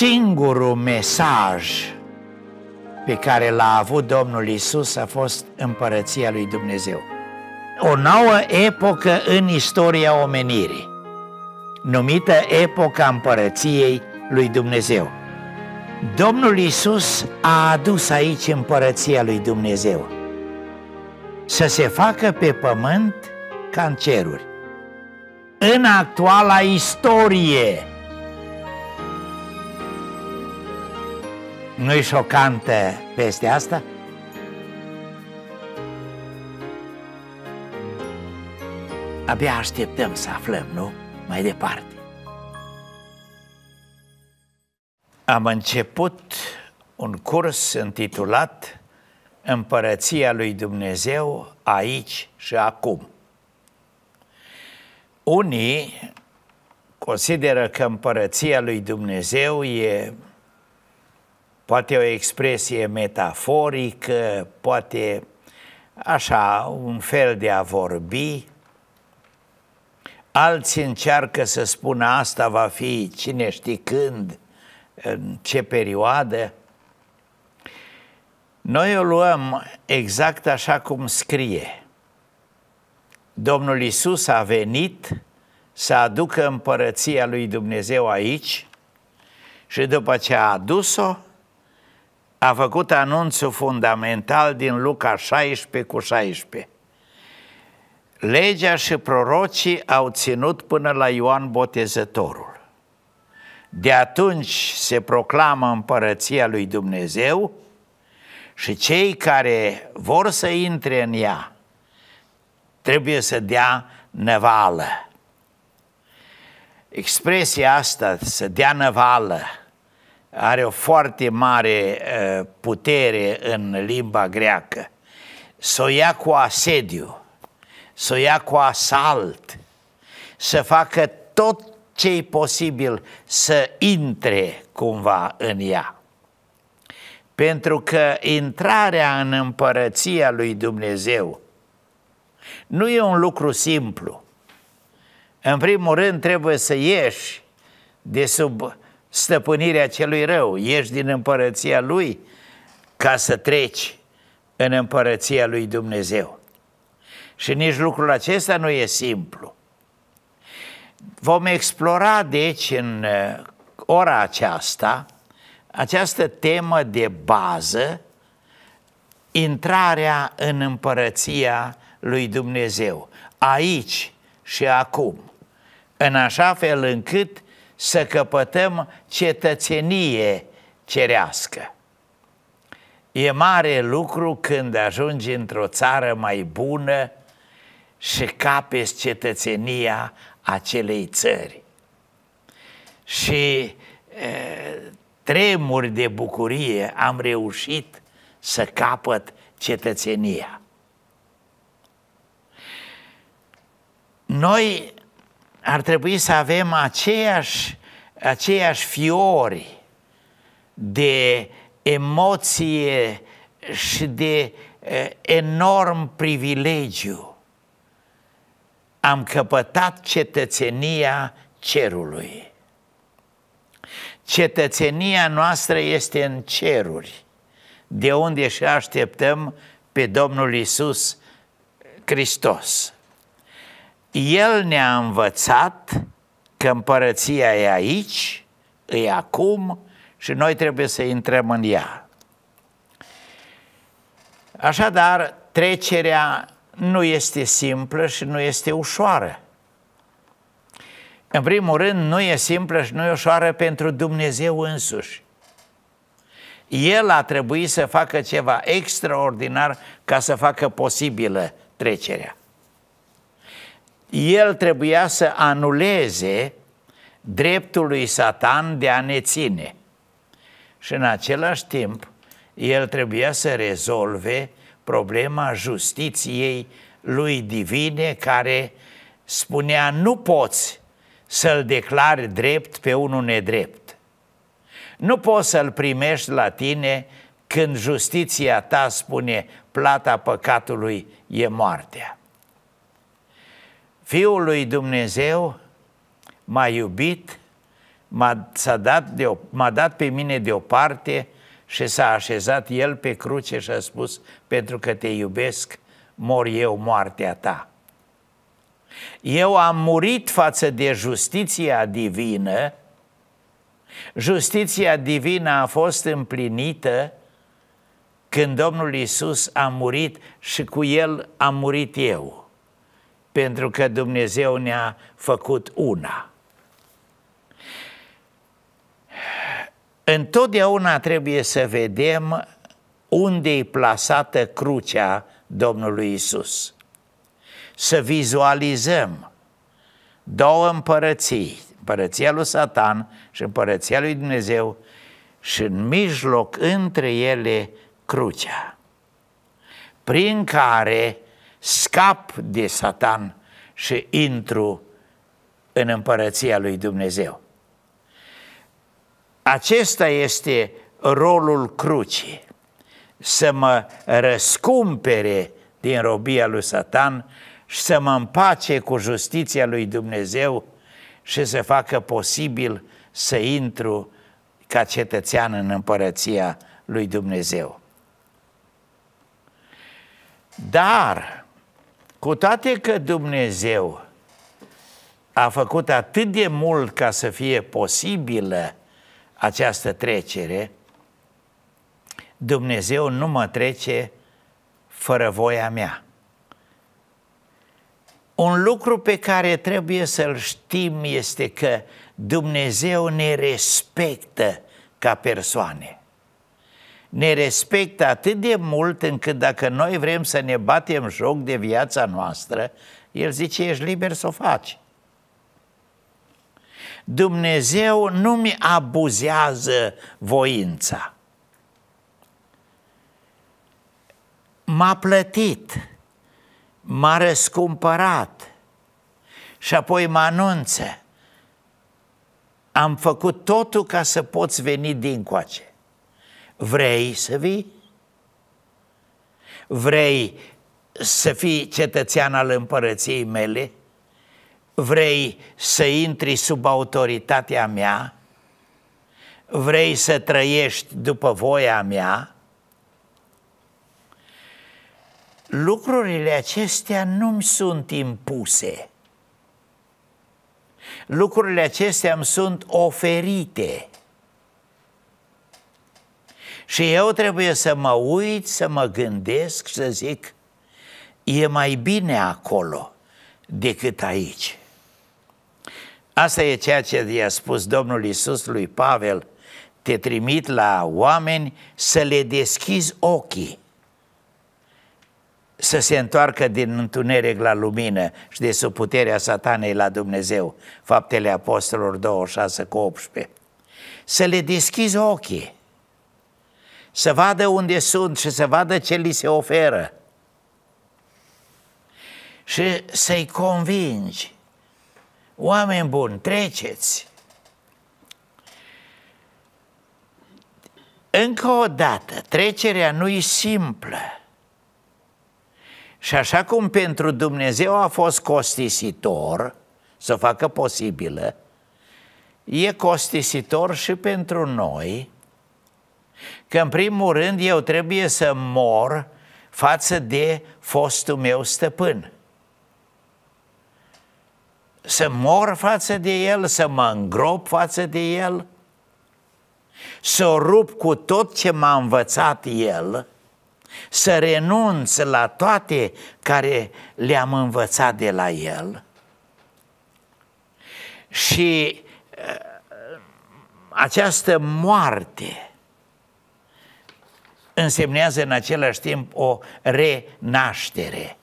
singurul mesaj pe care l-a avut Domnul Isus a fost împărăția lui Dumnezeu. O nouă epocă în istoria omenirii, numită epoca împărăției lui Dumnezeu. Domnul Isus a adus aici împărăția lui Dumnezeu. Să se facă pe pământ ca în ceruri. În actuala istorie, Nu-i șocantă peste asta? Abia așteptăm să aflăm, nu? Mai departe. Am început un curs intitulat Împărăția lui Dumnezeu aici și acum. Unii consideră că împărăția lui Dumnezeu e poate o expresie metaforică, poate așa, un fel de a vorbi. Alții încearcă să spună asta va fi cine știe când, în ce perioadă. Noi o luăm exact așa cum scrie. Domnul Isus a venit să aducă împărăția lui Dumnezeu aici și după ce a adus-o, a făcut anunțul fundamental din Luca 16 cu 16. Legea și prorocii au ținut până la Ioan Botezătorul. De atunci se proclamă împărăția lui Dumnezeu și cei care vor să intre în ea trebuie să dea nevală. Expresia asta, să dea nevală, are o foarte mare uh, putere în limba greacă. Să o ia cu asediu, să o ia cu asalt, să facă tot ce e posibil să intre cumva în ea. Pentru că intrarea în împărăția lui Dumnezeu nu e un lucru simplu. În primul rând trebuie să ieși de sub stăpânirea celui rău, ieși din împărăția lui ca să treci în împărăția lui Dumnezeu. Și nici lucrul acesta nu e simplu. Vom explora, deci, în uh, ora aceasta, această temă de bază, intrarea în împărăția lui Dumnezeu, aici și acum, în așa fel încât să căpătăm cetățenie cerească. E mare lucru când ajungi într-o țară mai bună și capezi cetățenia acelei țări. Și e, tremuri de bucurie am reușit să capăt cetățenia. Noi ar trebui să avem aceeași, aceeași fiori de emoție și de enorm privilegiu. Am căpătat cetățenia cerului. Cetățenia noastră este în ceruri, de unde și așteptăm pe Domnul Isus Hristos. El ne-a învățat că împărăția e aici, e acum și noi trebuie să intrăm în ea. Așadar, trecerea nu este simplă și nu este ușoară. În primul rând, nu e simplă și nu e ușoară pentru Dumnezeu însuși. El a trebuit să facă ceva extraordinar ca să facă posibilă trecerea el trebuia să anuleze dreptul lui Satan de a ne ține. Și în același timp, el trebuia să rezolve problema justiției lui divine care spunea nu poți să-l declari drept pe unul nedrept. Nu poți să-l primești la tine când justiția ta spune plata păcatului e moartea. Fiul lui Dumnezeu m-a iubit, m-a, dat, de, m-a dat pe mine deoparte și s-a așezat El pe cruce și a spus, pentru că te iubesc, mor eu moartea ta. Eu am murit față de justiția divină, justiția divină a fost împlinită când Domnul Isus a murit și cu El am murit eu pentru că Dumnezeu ne-a făcut una. Întotdeauna trebuie să vedem unde e plasată crucea Domnului Isus. Să vizualizăm două împărății, împărăția lui Satan și împărăția lui Dumnezeu, și în mijloc între ele crucea, prin care scap de Satan și intru în împărăția lui Dumnezeu. Acesta este rolul crucii, să mă răscumpere din robia lui Satan și să mă împace cu justiția lui Dumnezeu și să facă posibil să intru ca cetățean în împărăția lui Dumnezeu. Dar cu toate că Dumnezeu a făcut atât de mult ca să fie posibilă această trecere, Dumnezeu nu mă trece fără voia mea. Un lucru pe care trebuie să-l știm este că Dumnezeu ne respectă ca persoane ne respectă atât de mult încât dacă noi vrem să ne batem joc de viața noastră, el zice, ești liber să o faci. Dumnezeu nu-mi abuzează voința. M-a plătit, m-a răscumpărat și apoi mă anunță. Am făcut totul ca să poți veni din coace. Vrei să vii? Vrei să fii cetățean al împărăției mele? Vrei să intri sub autoritatea mea? Vrei să trăiești după voia mea? Lucrurile acestea nu-mi sunt impuse. Lucrurile acestea îmi sunt oferite. Și eu trebuie să mă uit, să mă gândesc, să zic, e mai bine acolo decât aici. Asta e ceea ce i-a spus Domnul Isus lui Pavel, te trimit la oameni să le deschizi ochii, să se întoarcă din întuneric la lumină și de sub puterea satanei la Dumnezeu, faptele apostolilor 26 cu 18, să le deschizi ochii, să vadă unde sunt și să vadă ce li se oferă. Și să-i convingi, oameni buni, treceți. Încă o dată, trecerea nu e simplă. Și așa cum pentru Dumnezeu a fost costisitor să facă posibilă, e costisitor și pentru noi că în primul rând eu trebuie să mor față de fostul meu stăpân. Să mor față de el, să mă îngrop față de el, să o rup cu tot ce m-a învățat el, să renunț la toate care le-am învățat de la el și uh, această moarte însemnează în același timp o renaștere.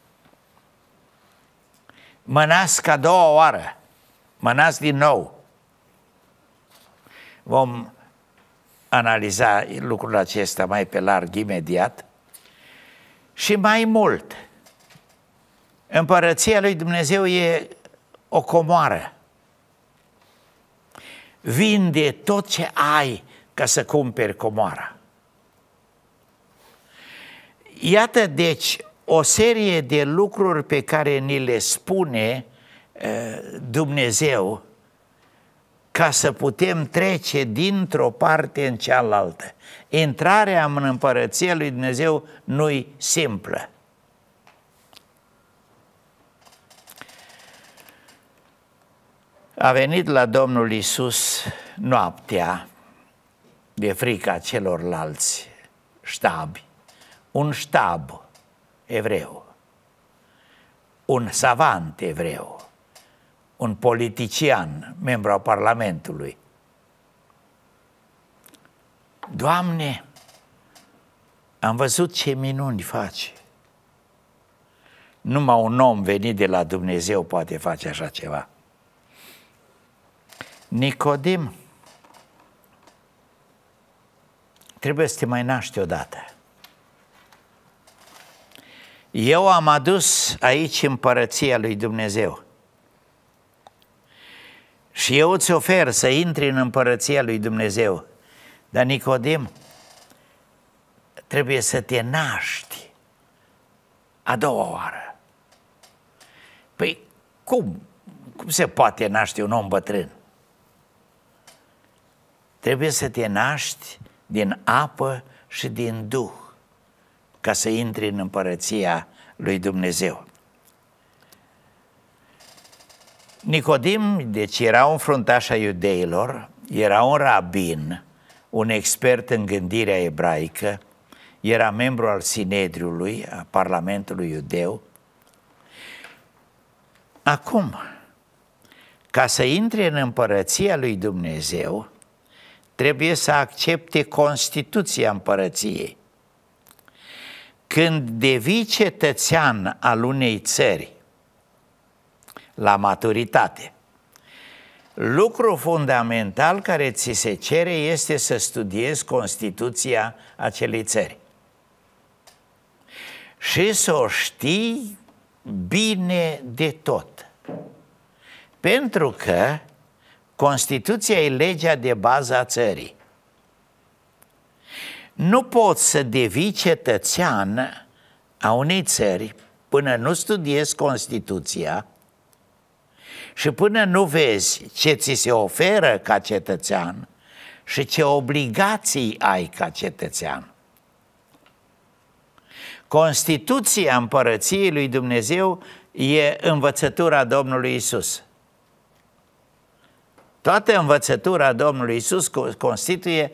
Mă nasc a doua oară, mă nasc din nou. Vom analiza lucrul acesta mai pe larg imediat. Și mai mult, împărăția lui Dumnezeu e o comoară. Vinde tot ce ai ca să cumperi comoara. Iată, deci, o serie de lucruri pe care ni le spune eh, Dumnezeu ca să putem trece dintr-o parte în cealaltă. Intrarea în împărăția lui Dumnezeu nu-i simplă. A venit la Domnul Isus noaptea de frica celorlalți ștabi un ștab evreu, un savant evreu, un politician, membru al Parlamentului. Doamne, am văzut ce minuni faci. Numai un om venit de la Dumnezeu poate face așa ceva. Nicodim, trebuie să te mai naști odată eu am adus aici împărăția lui Dumnezeu. Și eu îți ofer să intri în împărăția lui Dumnezeu. Dar Nicodim, trebuie să te naști a doua oară. Păi cum? Cum se poate naște un om bătrân? Trebuie să te naști din apă și din duh ca să intri în împărăția lui Dumnezeu. Nicodim, deci era un fruntaș a iudeilor, era un rabin, un expert în gândirea ebraică, era membru al Sinedriului, a Parlamentului Iudeu. Acum, ca să intre în împărăția lui Dumnezeu, trebuie să accepte Constituția împărăției. Când devii cetățean al unei țări la maturitate, lucru fundamental care ți se cere este să studiezi Constituția acelei țări și să o știi bine de tot. Pentru că Constituția e legea de bază a țării nu poți să devii cetățean a unei țări până nu studiezi Constituția și până nu vezi ce ți se oferă ca cetățean și ce obligații ai ca cetățean. Constituția împărăției lui Dumnezeu e învățătura Domnului Isus. Toată învățătura Domnului Isus constituie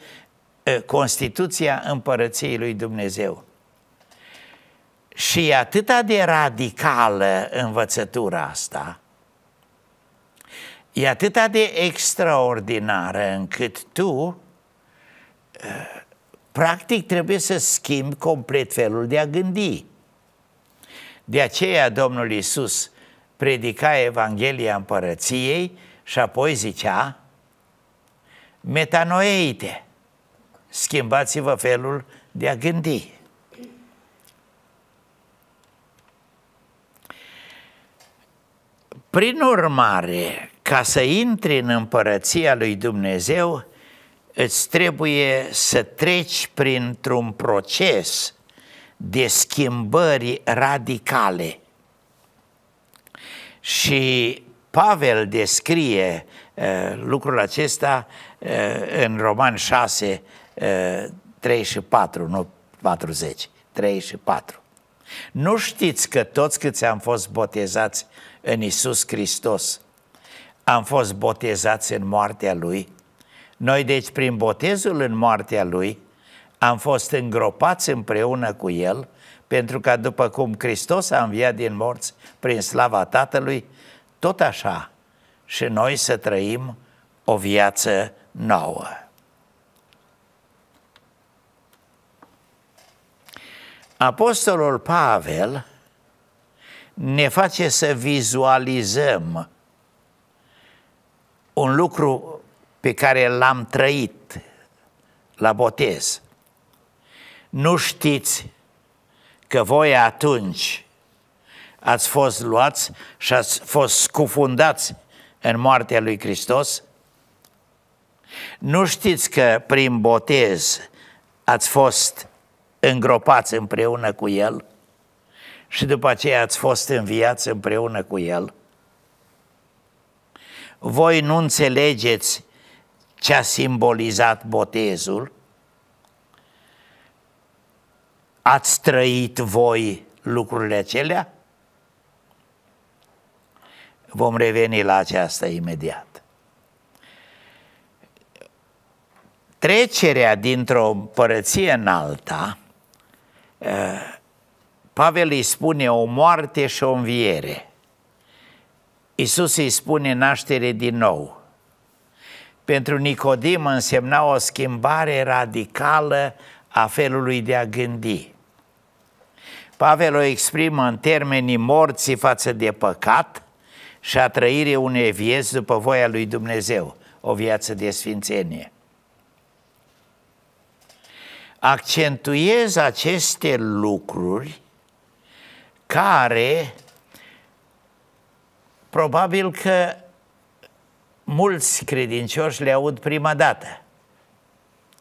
Eh, Constituția Împărăției lui Dumnezeu. Și e atât de radicală învățătura asta, e atât de extraordinară încât tu, eh, practic, trebuie să schimbi complet felul de a gândi. De aceea Domnul Isus predica Evanghelia Împărăției și apoi zicea, metanoeite, schimbați-vă felul de a gândi. Prin urmare, ca să intri în împărăția lui Dumnezeu, îți trebuie să treci printr-un proces de schimbări radicale. Și Pavel descrie uh, lucrul acesta uh, în Roman 6, 3 eh, și 4, nu 40, 3 și 4. Nu știți că toți câți am fost botezați în Isus Hristos, am fost botezați în moartea Lui? Noi, deci, prin botezul în moartea Lui, am fost îngropați împreună cu El, pentru că după cum Hristos a înviat din morți prin slava Tatălui, tot așa și noi să trăim o viață nouă. Apostolul Pavel ne face să vizualizăm un lucru pe care l-am trăit la botez. Nu știți că voi atunci ați fost luați și ați fost scufundați în moartea lui Hristos? Nu știți că prin botez ați fost îngropați împreună cu El și după aceea ați fost înviați împreună cu El. Voi nu înțelegeți ce a simbolizat botezul, ați trăit voi lucrurile acelea? Vom reveni la aceasta imediat. Trecerea dintr-o părăție în alta Pavel îi spune o moarte și o înviere. Isus îi spune naștere din nou. Pentru Nicodim însemna o schimbare radicală a felului de a gândi. Pavel o exprimă în termenii morții față de păcat și a trăirii unei vieți după voia lui Dumnezeu, o viață de sfințenie accentuez aceste lucruri care probabil că mulți credincioși le aud prima dată.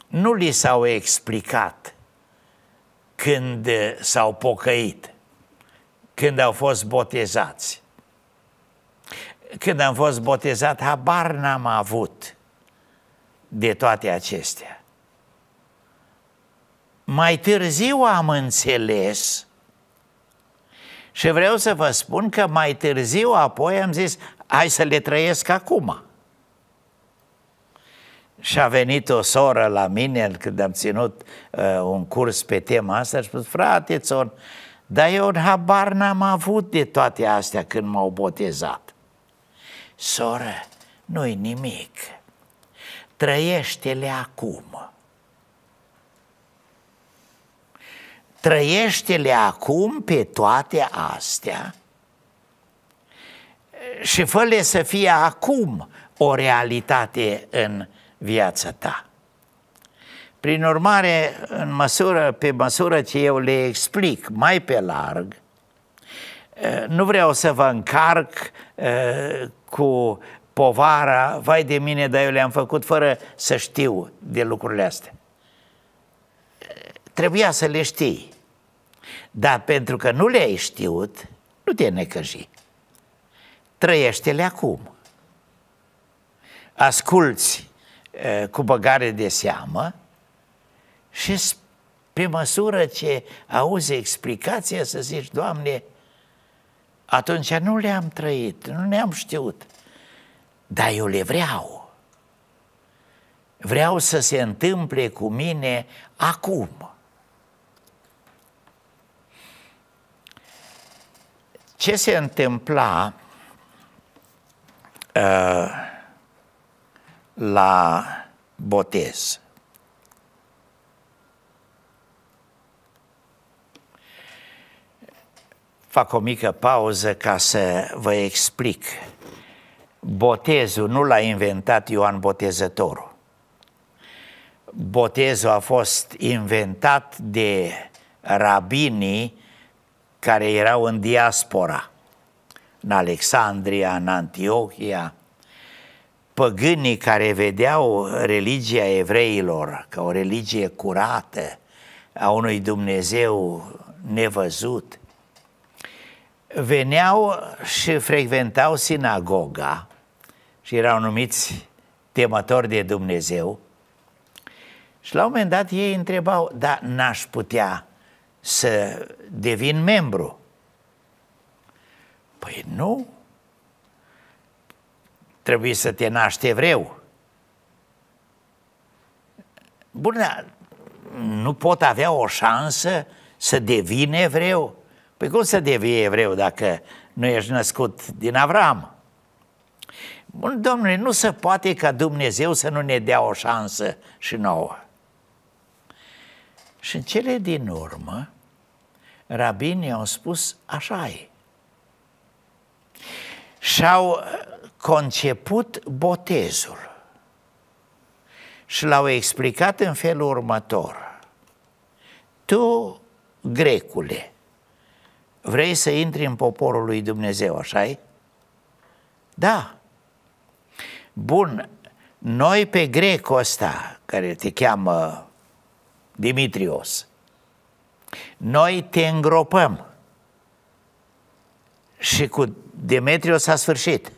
Nu li s-au explicat când s-au pocăit, când au fost botezați. Când am fost botezat, habar n-am avut de toate acestea mai târziu am înțeles și vreau să vă spun că mai târziu apoi am zis, hai să le trăiesc acum. Și a venit o soră la mine când am ținut uh, un curs pe tema asta și a spus, frate Țon, dar eu un habar n-am avut de toate astea când m-au botezat. Soră, nu-i nimic, trăiește-le acum. trăiește-le acum pe toate astea și fă-le să fie acum o realitate în viața ta. Prin urmare, în măsură, pe măsură ce eu le explic mai pe larg, nu vreau să vă încarc ă, cu povara, vai de mine, dar eu le-am făcut fără să știu de lucrurile astea. Trebuia să le știi. Dar pentru că nu le-ai știut, nu te necăji. Trăiește-le acum. Asculți cu băgare de seamă și pe măsură ce auzi explicația să zici, Doamne, atunci nu le-am trăit, nu le-am știut, dar eu le vreau. Vreau să se întâmple cu mine acum. ce se întâmpla uh, la botez. Fac o mică pauză ca să vă explic. Botezul nu l-a inventat Ioan Botezătorul. Botezul a fost inventat de rabinii care erau în diaspora, în Alexandria, în Antiohia, păgânii care vedeau religia evreilor ca o religie curată a unui Dumnezeu nevăzut, veneau și frecventau sinagoga și erau numiți temători de Dumnezeu. Și la un moment dat ei întrebau, dar n-aș putea să devin membru. Păi nu. Trebuie să te naști evreu. Bun, dar nu pot avea o șansă să devin evreu? Păi cum să devii evreu dacă nu ești născut din Avram? Bun, domnule, nu se poate ca Dumnezeu să nu ne dea o șansă și nouă. Și în cele din urmă, rabinii au spus, așa e. Și-au uh, conceput botezul și l-au explicat în felul următor. Tu, grecule, vrei să intri în poporul lui Dumnezeu, așa -i? Da. Bun, noi pe grecul ăsta, care te cheamă Dimitrios, noi te îngropăm. Și cu Demetriu s-a sfârșit.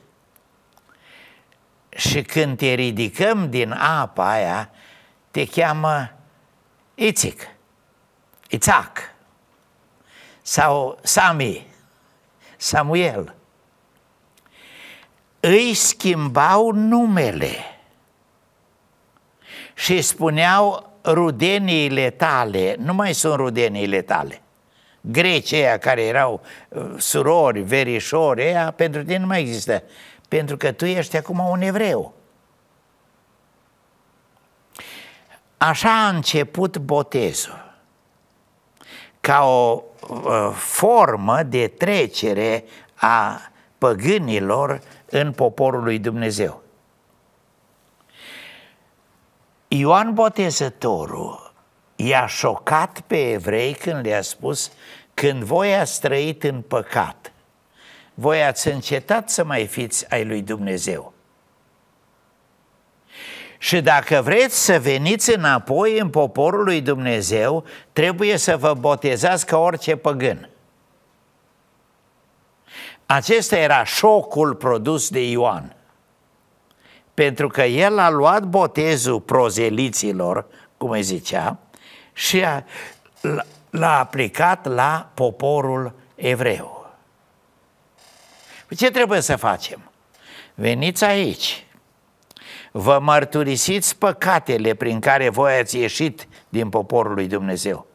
Și când te ridicăm din apa aia, te cheamă Ițic, Ițac sau Sami, Samuel. Îi schimbau numele și spuneau rudeniile tale nu mai sunt rudeniile tale. Grecia care erau uh, surori, verișori, ea, pentru tine nu mai există. Pentru că tu ești acum un evreu. Așa a început botezul. Ca o uh, formă de trecere a păgânilor în poporul lui Dumnezeu. Ioan Botezătorul i-a șocat pe evrei când le-a spus când voi ați trăit în păcat, voi ați încetat să mai fiți ai lui Dumnezeu. Și dacă vreți să veniți înapoi în poporul lui Dumnezeu, trebuie să vă botezați ca orice păgân. Acesta era șocul produs de Ioan pentru că el a luat botezul prozeliților, cum îi zicea, și a, l-a aplicat la poporul evreu. Ce trebuie să facem? Veniți aici, vă mărturisiți păcatele prin care voi ați ieșit din poporul lui Dumnezeu.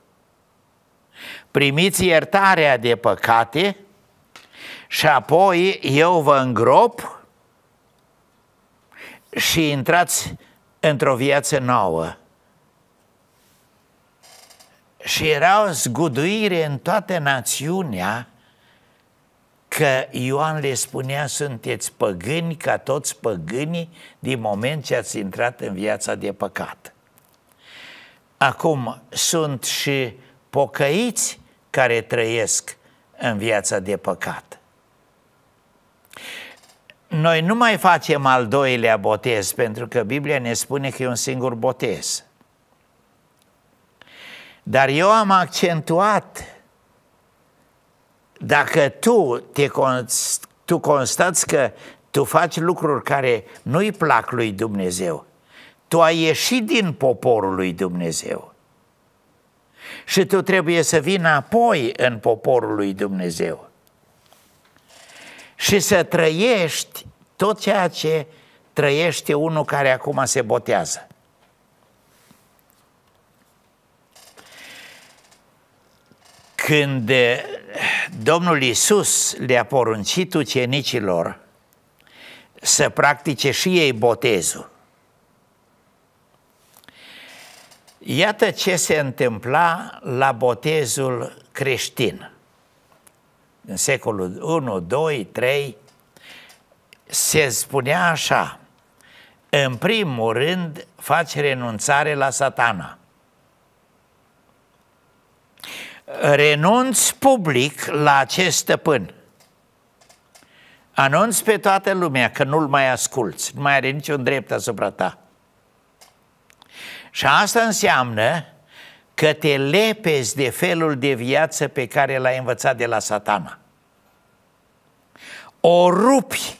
Primiți iertarea de păcate și apoi eu vă îngrop și intrați într-o viață nouă. Și era o zguduire în toată națiunea că Ioan le spunea sunteți păgâni ca toți păgânii din moment ce ați intrat în viața de păcat. Acum sunt și pocăiți care trăiesc în viața de păcat noi nu mai facem al doilea botez, pentru că Biblia ne spune că e un singur botez. Dar eu am accentuat, dacă tu, te const, tu constați că tu faci lucruri care nu-i plac lui Dumnezeu, tu ai ieșit din poporul lui Dumnezeu și tu trebuie să vii înapoi în poporul lui Dumnezeu și să trăiești tot ceea ce trăiește unul care acum se botează. Când eh, Domnul Isus le-a poruncit ucenicilor să practice și ei botezul, Iată ce se întâmpla la botezul creștin în secolul 1, 2, 3, se spunea așa, în primul rând faci renunțare la satana. Renunți public la acest stăpân. Anunți pe toată lumea că nu-l mai asculți, nu mai are niciun drept asupra ta. Și asta înseamnă că te lepezi de felul de viață pe care l-ai învățat de la satana. O rupi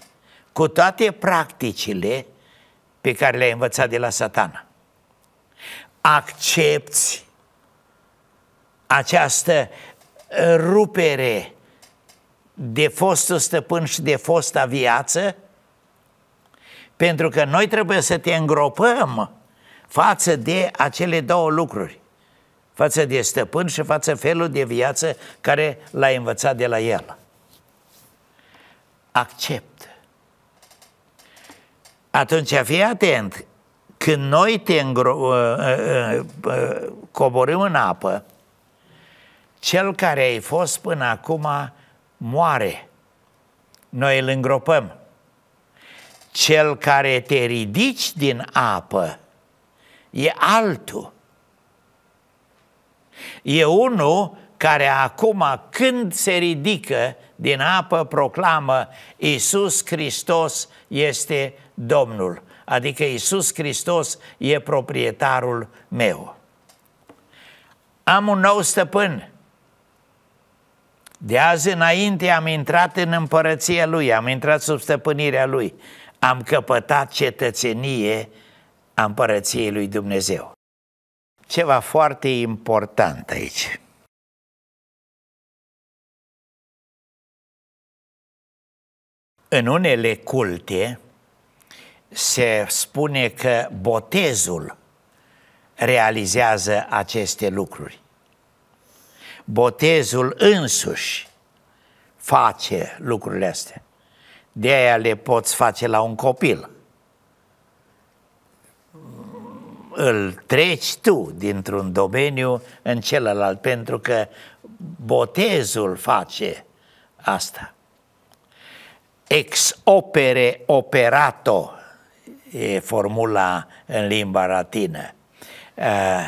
cu toate practicile pe care le-ai învățat de la satana. Accepți această rupere de fostul stăpân și de fosta viață, pentru că noi trebuie să te îngropăm față de acele două lucruri față de stăpân și față felul de viață care l a învățat de la el. Accept. Atunci fii atent, când noi te îngro- uh, uh, uh, coborâm în apă, cel care ai fost până acum moare. Noi îl îngropăm. Cel care te ridici din apă e altul. E unul care acum când se ridică din apă proclamă Iisus Hristos este Domnul, adică Iisus Hristos e proprietarul meu. Am un nou stăpân. De azi înainte am intrat în împărăția lui, am intrat sub stăpânirea lui, am căpătat cetățenie a împărăției lui Dumnezeu ceva foarte important aici. În unele culte se spune că botezul realizează aceste lucruri. Botezul însuși face lucrurile astea. De aia le poți face la un copil. îl treci tu dintr-un domeniu în celălalt, pentru că botezul face asta. Ex opere operato e formula în limba latină. Uh,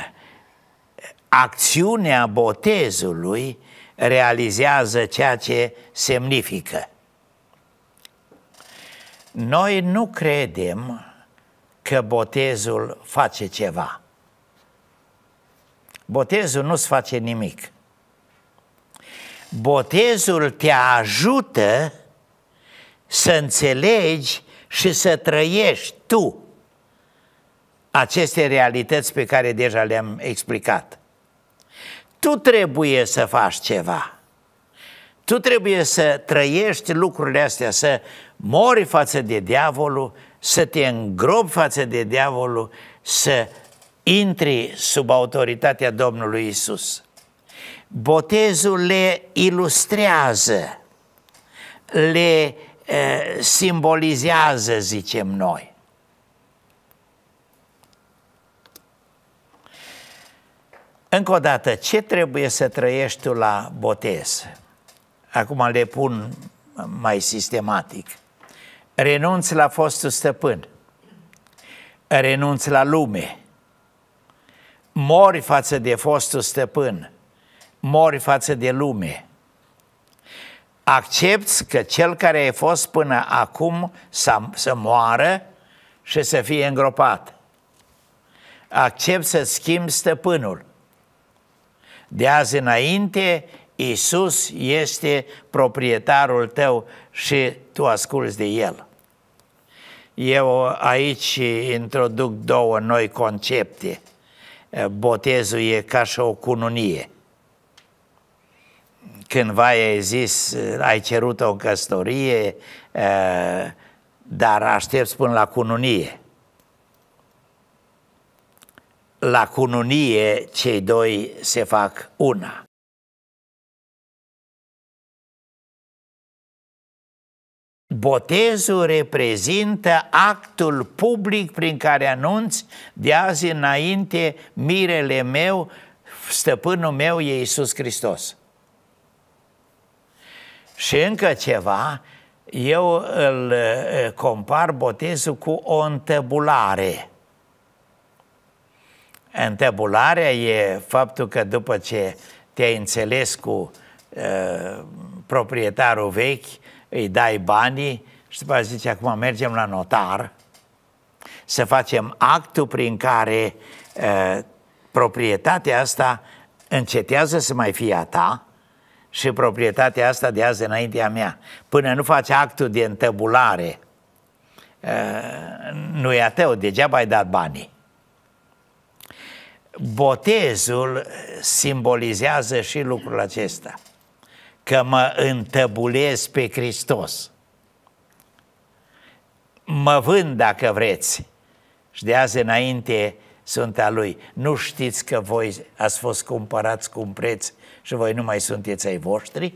acțiunea botezului realizează ceea ce semnifică. Noi nu credem că botezul face ceva. Botezul nu-ți face nimic. Botezul te ajută să înțelegi și să trăiești tu aceste realități pe care deja le-am explicat. Tu trebuie să faci ceva. Tu trebuie să trăiești lucrurile astea, să mori față de diavolul, să te îngropi față de diavolul, să intri sub autoritatea Domnului Isus. Botezul le ilustrează, le e, eh, simbolizează, zicem noi. Încă o dată, ce trebuie să trăiești tu la botez? Acum le pun mai sistematic renunți la fostul stăpân, renunți la lume, mori față de fostul stăpân, mori față de lume. Accepți că cel care e fost până acum să, să moară și să fie îngropat. Accept să schimbi stăpânul. De azi înainte Isus este proprietarul tău și tu asculți de El. Eu aici introduc două noi concepte. Botezul e ca și o cununie. Cândva ai zis, ai cerut o căsătorie, eh, dar aștepți până la cununie. La cununie cei doi se fac una. Botezul reprezintă actul public prin care anunț de azi înainte mirele meu, stăpânul meu e Iisus Hristos. Și încă ceva, eu îl compar botezul cu o întăbulare. Întăbularea e faptul că după ce te-ai înțeles cu uh, proprietarul vechi, îi dai banii și după aceea zice, acum mergem la notar să facem actul prin care uh, proprietatea asta încetează să mai fie a ta și proprietatea asta de azi înaintea mea. Până nu faci actul de întăbulare, uh, nu e a tău, degeaba ai dat banii. Botezul simbolizează și lucrul acesta – că mă întăbulez pe Hristos. Mă vând dacă vreți și de azi înainte sunt a Lui. Nu știți că voi ați fost cumpărați cu un preț și voi nu mai sunteți ai voștri?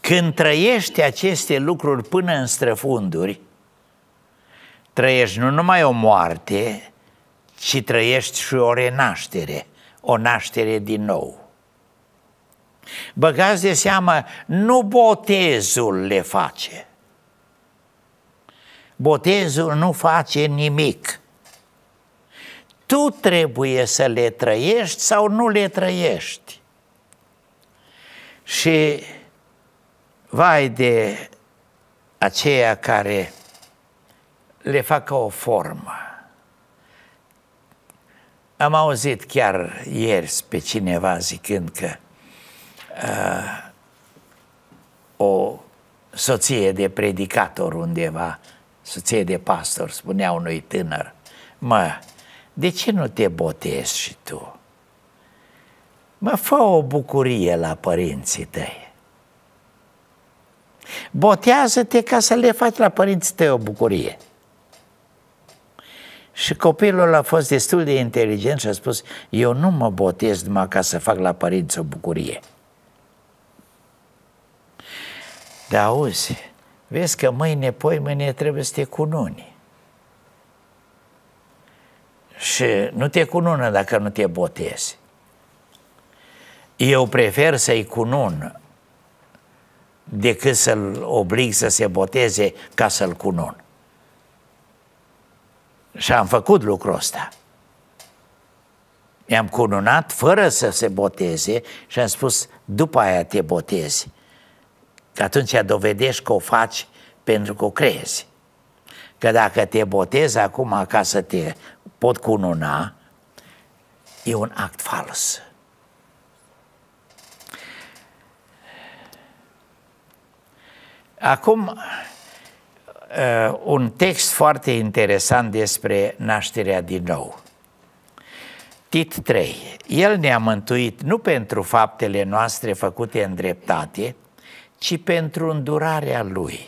Când trăiești aceste lucruri până în străfunduri, trăiești nu numai o moarte, ci trăiești și o renaștere – o naștere din nou. Băgați de seamă, nu botezul le face. Botezul nu face nimic. Tu trebuie să le trăiești sau nu le trăiești. Și vai de aceia care le facă o formă. Am auzit chiar ieri pe cineva zicând că uh, o soție de predicator undeva, soție de pastor, spunea unui tânăr, mă, de ce nu te botezi și tu? Mă, fă o bucurie la părinții tăi. Botează-te ca să le faci la părinții tăi o bucurie. Și copilul a fost destul de inteligent și a spus, eu nu mă botez numai ca să fac la părinți o bucurie. Dar auzi, vezi că mâine, poi mâine trebuie să te cununi. Și nu te cunună dacă nu te botezi. Eu prefer să-i cunun decât să-l oblig să se boteze ca să-l cunun. Și am făcut lucrul ăsta. Mi-am cununat fără să se boteze și am spus, după aia te botezi. Că atunci dovedești că o faci pentru că o crezi. Că dacă te botezi acum ca să te pot cununa, e un act fals. Acum, uh, un text foarte interesant despre nașterea din nou. Tit 3. El ne-a mântuit nu pentru faptele noastre făcute în dreptate, ci pentru îndurarea Lui.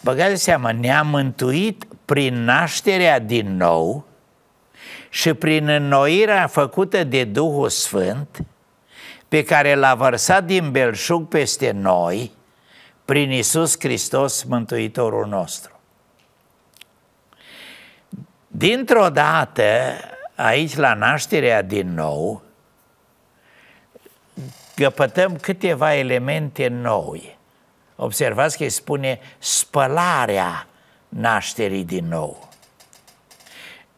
Băgați de seama, ne-a mântuit prin nașterea din nou și prin înnoirea făcută de Duhul Sfânt, pe care l-a vărsat din belșug peste noi prin Isus Hristos, Mântuitorul nostru. Dintr-o dată, aici la nașterea din nou, găpătăm câteva elemente noi. Observați că îi spune spălarea nașterii din nou.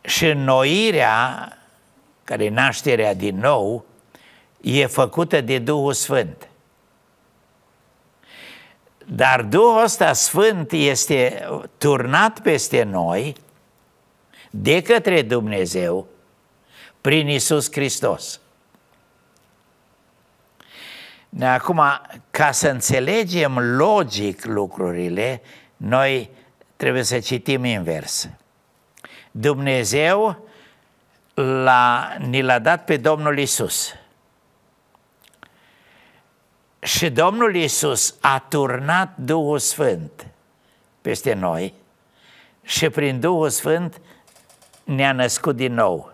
Și înnoirea, care e nașterea din nou, e făcută de Duhul Sfânt. Dar Duhul ăsta Sfânt este turnat peste noi de către Dumnezeu prin Isus Hristos. Acum, ca să înțelegem logic lucrurile, noi trebuie să citim invers. Dumnezeu l-a, ni l-a dat pe Domnul Isus. Și Domnul Iisus a turnat Duhul Sfânt peste noi și prin Duhul Sfânt ne-a născut din nou.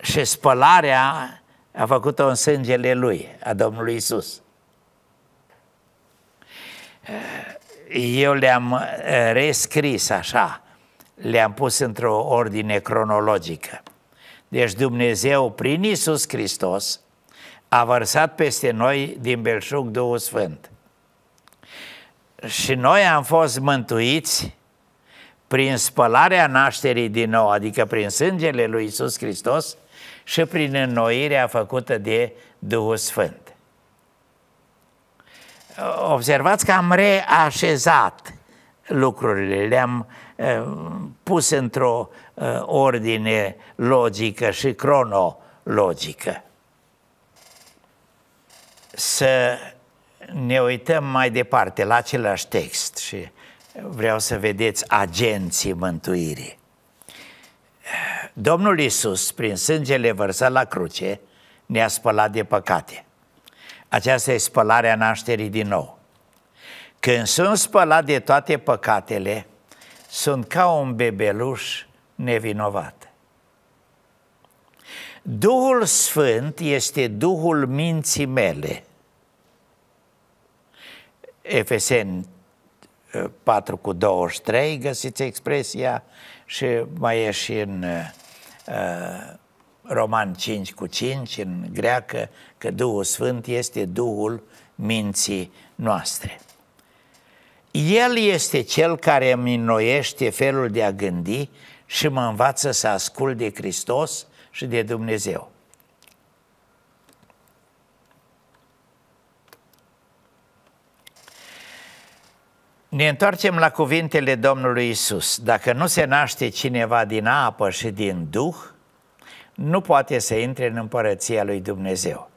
Și spălarea a făcut-o în sângele Lui, a Domnului Isus. Eu le-am uh, rescris așa, le-am pus într-o ordine cronologică. Deci Dumnezeu prin Isus Hristos a vărsat peste noi din belșug Duhul Sfânt. Și noi am fost mântuiți prin spălarea nașterii din nou, adică prin sângele lui Isus Hristos și prin înnoirea făcută de Duhul Sfânt. Observați că am reașezat lucrurile, le-am eh, pus într-o eh, ordine logică și cronologică să ne uităm mai departe la același text și vreau să vedeți agenții mântuirii. Domnul Isus, prin sângele vărsat la cruce, ne-a spălat de păcate. Aceasta e spălarea nașterii din nou. Când sunt spălat de toate păcatele, sunt ca un bebeluș nevinovat. Duhul Sfânt este Duhul minții mele – Efeseni 4 eh, cu 23 găsiți expresia și mai e și în uh, Roman 5 cu 5, în greacă, că Duhul Sfânt este Duhul minții noastre. El este cel care îmi înnoiește felul de a gândi și mă învață să ascult de Hristos și de Dumnezeu. Ne întoarcem la cuvintele Domnului Isus. Dacă nu se naște cineva din apă și din Duh, nu poate să intre în împărăția lui Dumnezeu.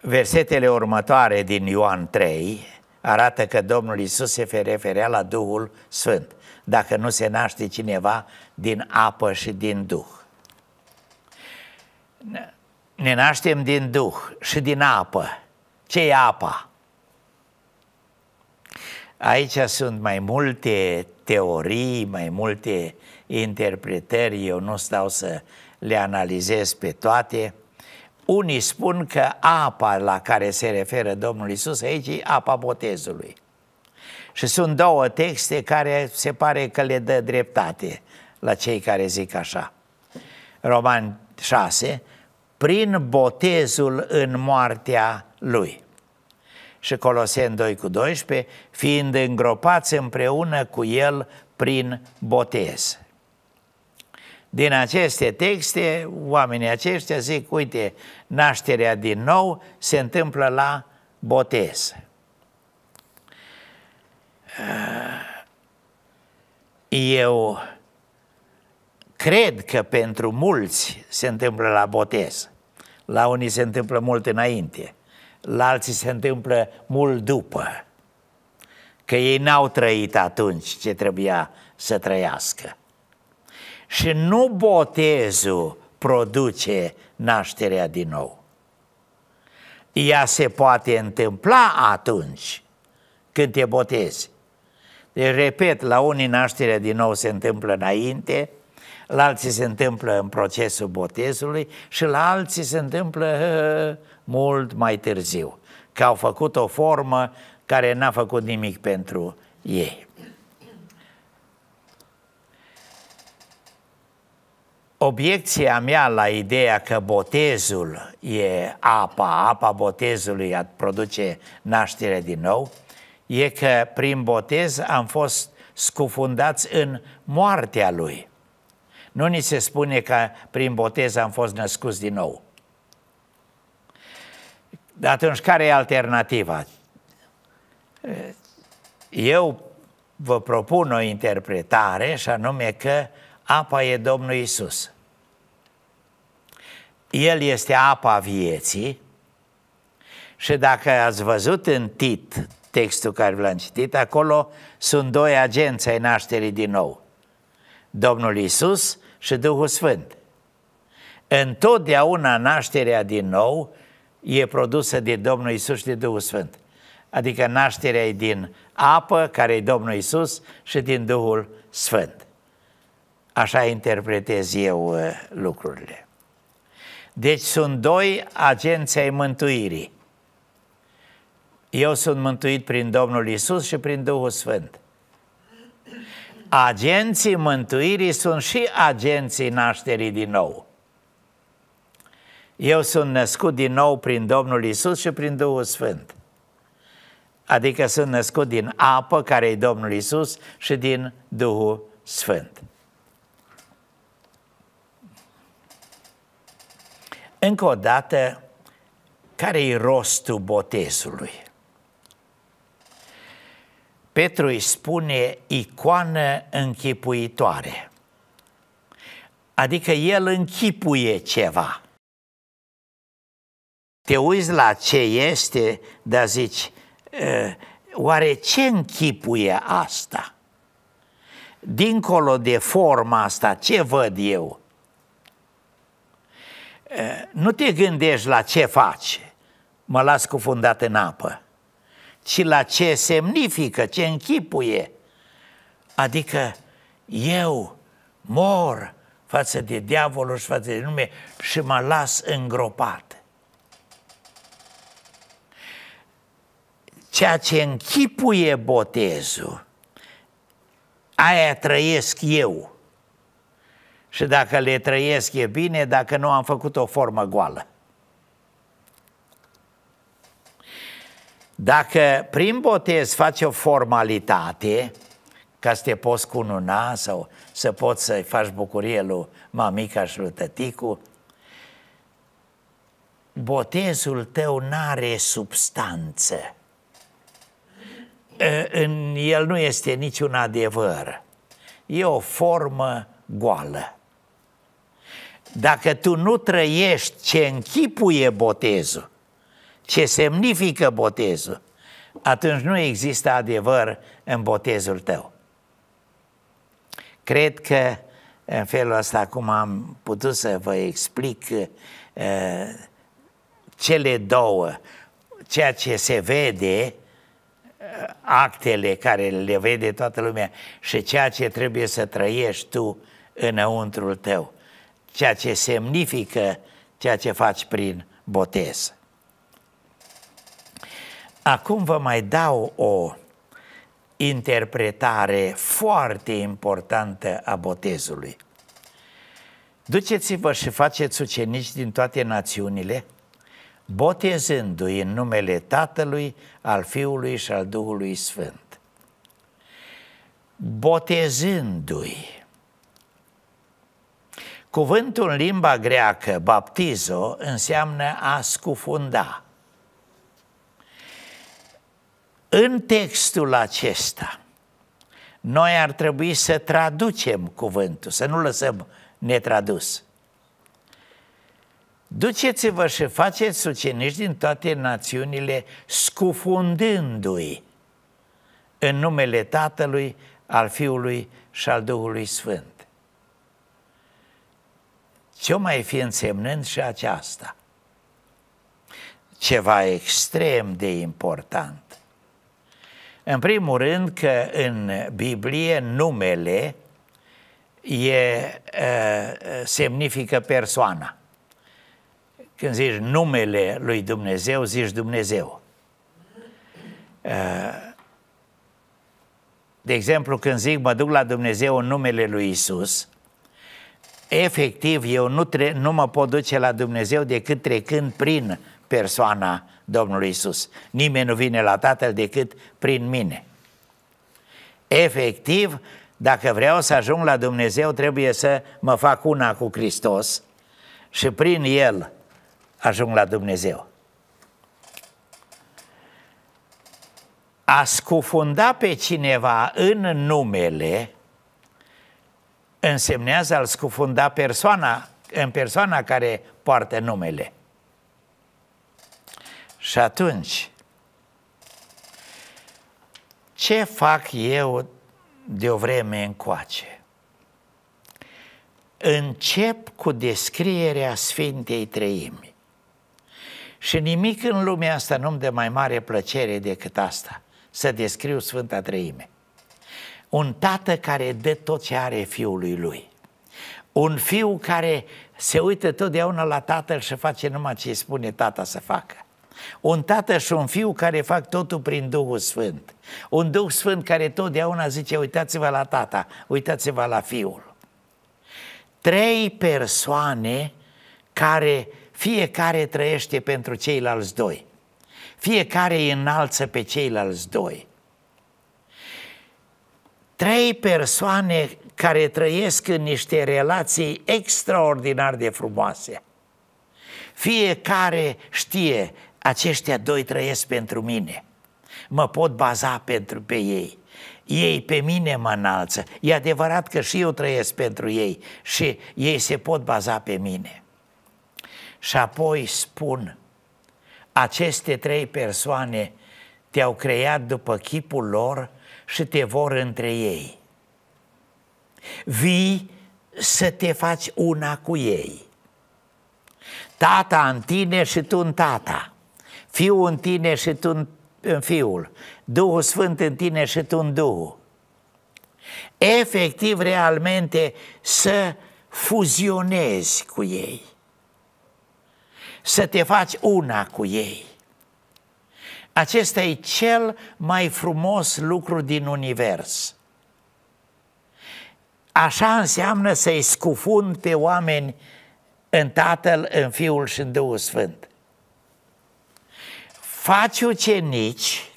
Versetele următoare din Ioan 3 arată că Domnul Isus se referea la Duhul Sfânt, dacă nu se naște cineva din apă și din Duh. Ne naștem din Duh și din apă. Ce e apa? Aici sunt mai multe teorii, mai multe interpretări, eu nu stau să le analizez pe toate. Unii spun că apa la care se referă Domnul Isus aici e apa botezului. Și sunt două texte care se pare că le dă dreptate la cei care zic așa. Roman 6, prin botezul în moartea lui și Coloseni 2 cu 12, fiind îngropați împreună cu el prin botez. Din aceste texte, oamenii aceștia zic, uite, nașterea din nou se întâmplă la botez. Eu cred că pentru mulți se întâmplă la botez. La unii se întâmplă mult înainte la alții se întâmplă mult după, că ei n-au trăit atunci ce trebuia să trăiască. Și nu botezul produce nașterea din nou. Ea se poate întâmpla atunci când te botezi. Deci, repet, la unii nașterea din nou se întâmplă înainte, la alții se întâmplă în procesul botezului și la alții se întâmplă mult mai târziu, că au făcut o formă care n-a făcut nimic pentru ei. Obiecția mea la ideea că botezul e apa, apa botezului produce naștere din nou, e că prin botez am fost scufundați în moartea lui. Nu ni se spune că prin botez am fost născuți din nou. Dar atunci, care e alternativa? Eu vă propun o interpretare, și anume că apa e Domnul Isus. El este apa vieții și dacă ați văzut în Tit textul care v-l-am citit, acolo sunt doi agenți ai nașterii din nou. Domnul Isus și Duhul Sfânt. Întotdeauna nașterea din nou e produsă de Domnul Isus și de Duhul Sfânt. Adică nașterea e din apă, care e Domnul Isus, și din Duhul Sfânt. Așa interpretez eu uh, lucrurile. Deci sunt doi agenții ai mântuirii. Eu sunt mântuit prin Domnul Isus și prin Duhul Sfânt agenții mântuirii sunt și agenții nașterii din nou. Eu sunt născut din nou prin Domnul Isus și prin Duhul Sfânt. Adică sunt născut din apă, care e Domnul Isus, și din Duhul Sfânt. Încă o dată, care e rostul botezului? Petru îi spune icoană închipuitoare. Adică el închipuie ceva. Te uiți la ce este, dar zici, oare ce închipuie asta? Dincolo de forma asta, ce văd eu? Nu te gândești la ce faci. Mă las cufundat în apă ci la ce semnifică, ce închipuie. Adică eu mor față de diavolul și față de nume și mă las îngropat. Ceea ce închipuie botezul, aia trăiesc eu. Și dacă le trăiesc e bine, dacă nu am făcut o formă goală. Dacă prin botez faci o formalitate ca să te poți cununa sau să poți să-i faci bucurie lui mamica și lui tăticu, botezul tău n-are substanță. În el nu este niciun adevăr. E o formă goală. Dacă tu nu trăiești ce închipuie botezul, ce semnifică botezul, atunci nu există adevăr în botezul tău. Cred că în felul ăsta acum am putut să vă explic uh, cele două, ceea ce se vede, uh, actele care le vede toată lumea și ceea ce trebuie să trăiești tu înăuntrul tău, ceea ce semnifică ceea ce faci prin botez. Acum vă mai dau o interpretare foarte importantă a botezului. Duceți-vă și faceți ucenici din toate națiunile, botezându-i în numele Tatălui, al Fiului și al Duhului Sfânt. Botezându-i. Cuvântul în limba greacă, baptizo, înseamnă a scufunda în textul acesta, noi ar trebui să traducem cuvântul, să nu lăsăm netradus. Duceți-vă și faceți ucenici din toate națiunile, scufundându-i în numele Tatălui, al Fiului și al Duhului Sfânt. Ce mai fi însemnând și aceasta? Ceva extrem de important. În primul rând că în Biblie numele e, semnifică persoana. Când zici numele lui Dumnezeu, zici Dumnezeu. De exemplu, când zic mă duc la Dumnezeu în numele lui Isus, efectiv eu nu, tre- nu mă pot duce la Dumnezeu decât trecând prin persoana Domnul Isus. Nimeni nu vine la Tatăl decât prin mine. Efectiv, dacă vreau să ajung la Dumnezeu, trebuie să mă fac una cu Hristos și prin El ajung la Dumnezeu. A scufunda pe cineva în numele însemnează a-l scufunda persoana, în persoana care poartă numele. Și atunci, ce fac eu de o vreme încoace? Încep cu descrierea Sfintei Treimi. Și nimic în lumea asta nu-mi dă mai mare plăcere decât asta, să descriu Sfânta Treime. Un tată care dă tot ce are fiului lui. Un fiu care se uită totdeauna la tatăl și face numai ce îi spune tata să facă. Un tată și un fiu care fac totul prin Duhul Sfânt. Un Duh Sfânt care totdeauna zice, uitați-vă la tata, uitați-vă la fiul. Trei persoane care fiecare trăiește pentru ceilalți doi. Fiecare îi înalță pe ceilalți doi. Trei persoane care trăiesc în niște relații extraordinar de frumoase. Fiecare știe aceștia doi trăiesc pentru mine. Mă pot baza pentru pe ei. Ei pe mine mă înalță. E adevărat că și eu trăiesc pentru ei și ei se pot baza pe mine. Și apoi spun, aceste trei persoane te-au creat după chipul lor și te vor între ei. Vii să te faci una cu ei. Tata în tine și tu în tata. Fiul în tine și tu în, în Fiul, Duhul Sfânt în tine și tu în Duhul. Efectiv, realmente, să fuzionezi cu ei, să te faci una cu ei. Acesta e cel mai frumos lucru din univers. Așa înseamnă să-i scufund pe oameni în Tatăl, în Fiul și în Duhul Sfânt faci ucenici,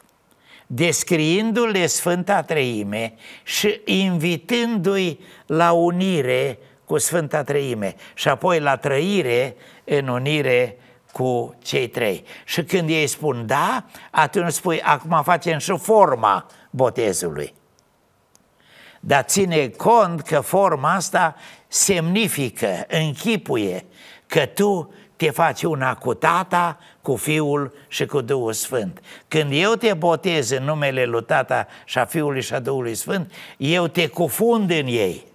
descriindu-le Sfânta Treime și invitându-i la unire cu Sfânta Treime și apoi la trăire în unire cu cei trei. Și când ei spun da, atunci spui, acum facem și forma botezului. Dar ține cont că forma asta semnifică, închipuie că tu te faci una cu tata, cu fiul și cu Duhul Sfânt. Când eu te botez în numele lui tata și a fiului și a Duhului Sfânt, eu te cufund în ei.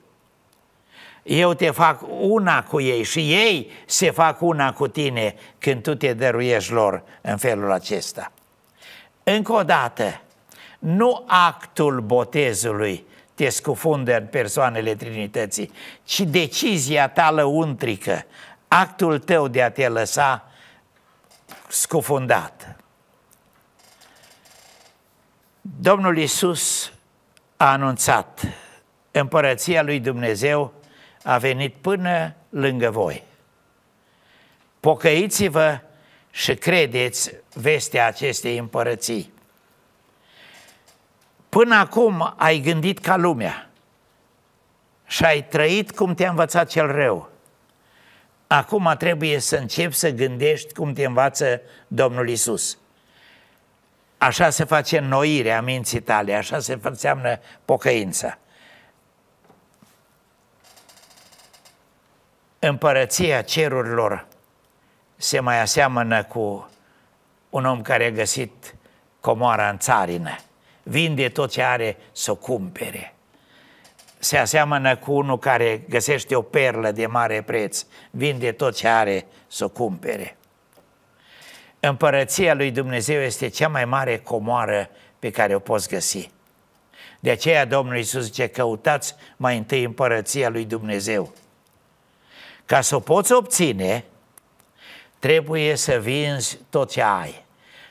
Eu te fac una cu ei și ei se fac una cu tine când tu te dăruiești lor în felul acesta. Încă o dată, nu actul botezului te scufundă în persoanele Trinității, ci decizia ta lăuntrică actul tău de a te lăsa scufundat. Domnul Isus a anunțat, împărăția lui Dumnezeu a venit până lângă voi. Pocăiți-vă și credeți vestea acestei împărății. Până acum ai gândit ca lumea și ai trăit cum te-a învățat cel rău – Acum trebuie să începi să gândești cum te învață Domnul Isus. Așa se face noirea minții tale, așa se înseamnă pocăința. Împărăția cerurilor se mai aseamănă cu un om care a găsit comoara în țarină. Vinde tot ce are să o cumpere se aseamănă cu unul care găsește o perlă de mare preț, vinde tot ce are să o cumpere. Împărăția lui Dumnezeu este cea mai mare comoară pe care o poți găsi. De aceea Domnul Iisus zice, căutați mai întâi împărăția lui Dumnezeu. Ca să o poți obține, trebuie să vinzi tot ce ai.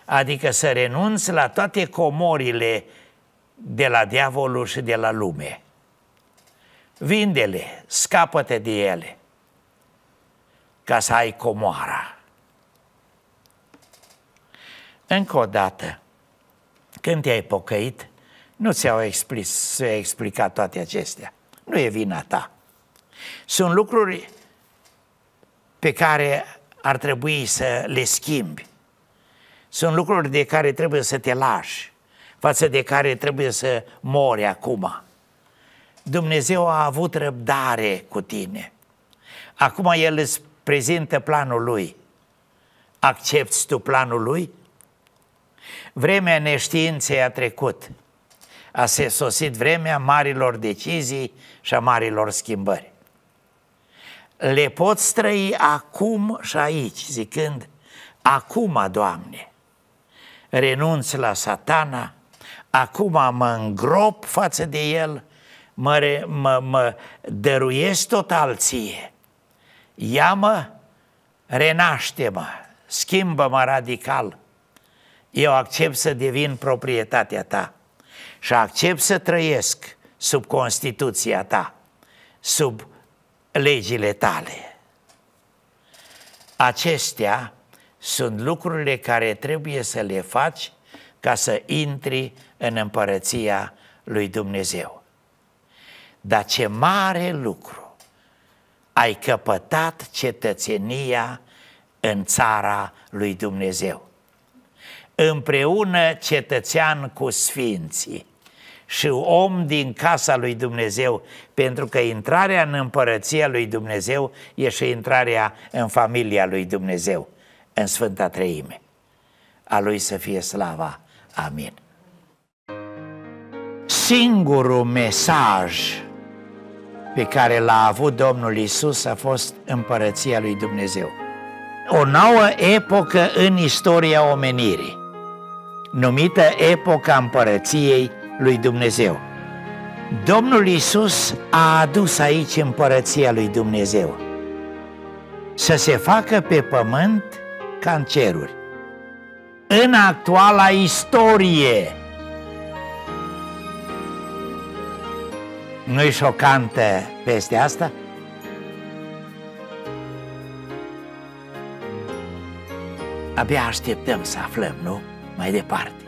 Adică să renunți la toate comorile de la diavolul și de la lume. Vindele, scapă-te de ele, ca să ai comoara. Încă o dată, când te-ai pocăit, nu ți-au explic, explicat toate acestea. Nu e vina ta. Sunt lucruri pe care ar trebui să le schimbi. Sunt lucruri de care trebuie să te lași, față de care trebuie să mori acum. Dumnezeu a avut răbdare cu tine. Acum El îți prezintă planul Lui. Accepti tu planul Lui? Vremea neștiinței a trecut. A se sosit vremea marilor decizii și a marilor schimbări. Le pot străi acum și aici, zicând, acum, Doamne, renunț la satana, acum mă îngrop față de el mă, mă, mă dăruiesc total ție. Ia-mă, renaște-mă, schimbă-mă radical. Eu accept să devin proprietatea ta și accept să trăiesc sub Constituția ta, sub legile tale. Acestea sunt lucrurile care trebuie să le faci ca să intri în împărăția lui Dumnezeu. Dar ce mare lucru! Ai căpătat cetățenia în țara lui Dumnezeu. Împreună cetățean cu sfinții și om din casa lui Dumnezeu, pentru că intrarea în împărăția lui Dumnezeu e și intrarea în familia lui Dumnezeu, în Sfânta Treime. A lui să fie slava. Amin. Singurul mesaj pe care l-a avut Domnul Isus a fost împărăția lui Dumnezeu. O nouă epocă în istoria omenirii, numită epoca împărăției lui Dumnezeu. Domnul Isus a adus aici împărăția lui Dumnezeu să se facă pe pământ ca în ceruri. În actuala istorie, Nu-i șocantă peste asta? Abia așteptăm să aflăm, nu? Mai departe.